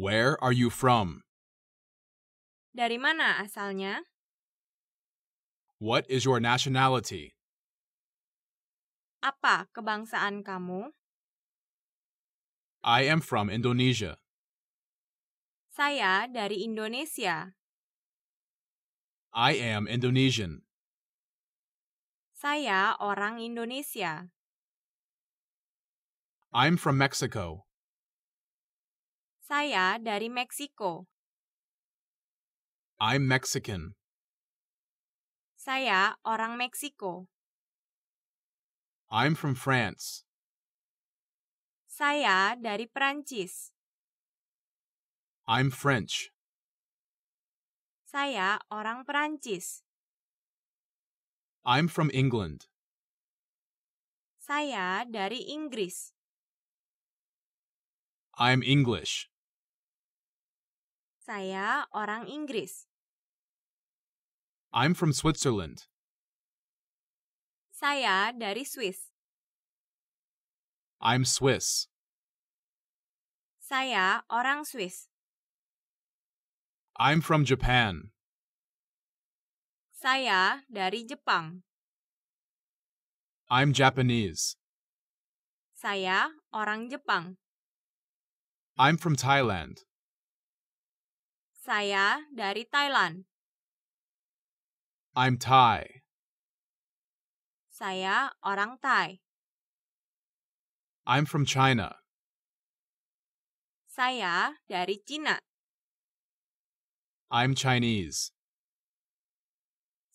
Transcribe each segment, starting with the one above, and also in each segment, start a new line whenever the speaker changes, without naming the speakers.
Where are you from?
Dari mana asalnya?
What is your nationality?
Apa kebangsaan kamu?
I am from Indonesia.
Saya dari Indonesia.
I am Indonesian.
Saya orang Indonesia.
I'm from Mexico.
Saya dari Meksiko.
I'm Mexican.
Saya orang Meksiko.
I'm from France.
Saya dari Perancis.
I'm French.
Saya orang Perancis.
I'm from England.
Saya dari Inggris.
I'm English.
Saya orang Inggris.
I'm from Switzerland.
Saya dari Swiss.
I'm Swiss.
Saya orang Swiss.
I'm from Japan.
Saya dari Jepang.
I'm Japanese.
Saya orang Jepang.
I'm from Thailand.
Saya dari Thailand.
I'm Thai.
Saya orang Thai.
I'm from China.
Saya dari Cina.
I'm Chinese.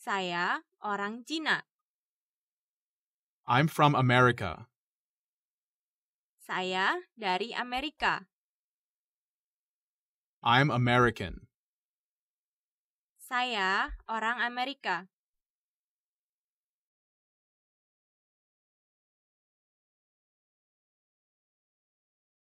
Saya orang Cina.
I'm from America.
Saya dari Amerika.
I'm American.
Saya orang Amerika.